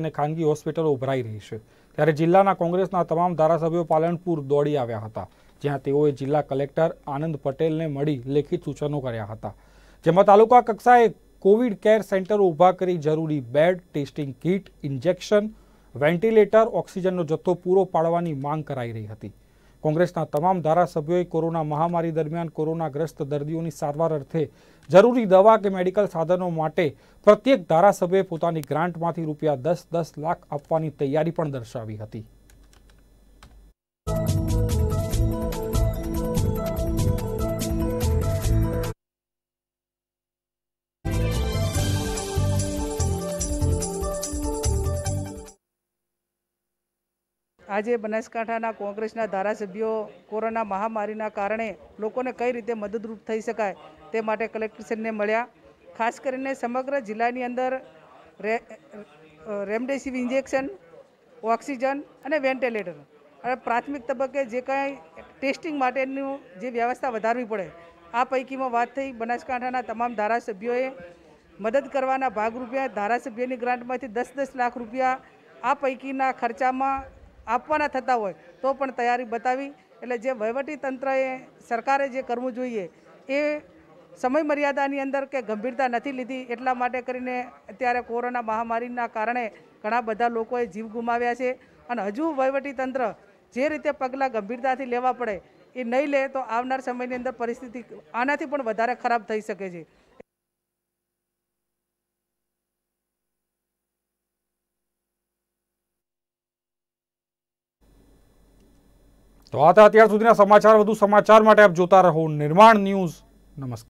અને ખાનગી હોસ્પિટલો ઉભરાઈ રહી છે ત્યારે જિલ્લાના કોંગ્રેસના તમામ ધારાસભ્યો પાલનપુર દોડી આવ્યા હતા જ્યાં તેઓએ જિલ્લા કલેક્ટર આનંદ પટેલને મળી લેખિત સૂચનો કર્યા હતા જેમાં તાલુકા કક્ષાએ કોવિડ કેર સેન્ટરો ઊભા કરી જરૂરી bed testing kit injection ventilator ઓક્સિજનનો જથ્થો પૂરો પાડવાની માંગ કરાઈ રહી હતી કોંગ્રેસના તમામ ધારાસભ્યોએ કોરોના મહામારી દરમિયાન કોરોનાગ્રસ્ત દર્દીઓની સારવાર અર્થે જરૂરી દવા કે મેડિકલ સાધનો માટે પ્રત્યેક ધારાસભ્યએ પોતાની ગ્રાન્ટમાંથી રૂપિયા દસ દસ લાખ આપવાની તૈયારી પણ દર્શાવી હતી આજે બનાસકાંઠાના કોંગ્રેસના ધારાસભ્યો કોરોના મહામારીના કારણે લોકોને કઈ રીતે મદદરૂપ થઈ શકાય તે માટે કલેક્શન લે મળ્યા ખાસ કરીને સમગ્ર જિલ્લાની અંદર રેમડેસીન ઇન્જેક્શન ઓક્સિજન અને વેન્ટિલેટર અને પ્રાથમિક તબક્કે જે કાઈ ટેસ્ટિંગ માટેની જે વ્યવસ્થા વધારવી પડે આ પૈકીમાં વાત થઈ બનાસકાંઠાના તમામ ધારાસભ્યોએ મદદ કરવાના ભાગરૂપે ધારાસભ્યની ગ્રાન્ટમાંથી 10-10 લાખ રૂપિયા આ પૈકીના ખર્ચામાં આપણને થતા હોય તો પણ તૈયારી બતાવવી એટલે જે વૈવટી તંત્રે સરકારે જે કરમુ જોઈએ એ સમય મર્યાદાની અંદર કે ગંભીરતા નથી લીધી એટલા માટે કરીને અત્યારે કોરોના મહામારીના કારણે ઘણા બધા લોકોએ જીવ ગુમાવ્યા છે અને હજુ વૈવટી તંત્ર જે રીતે પગલા ગંભીરતાથી લેવા પડે એ ન લે તો આવનાર સમયની અંદર પરિસ્થિતિ આનાથી પણ વધારે ખરાબ થઈ શકે છે તો આ હતા અત્યાર સુધીના સમાચાર વધુ સમાચાર માટે આપ જોતા રહો નિર્માણ ન્યૂઝ નમસ્કાર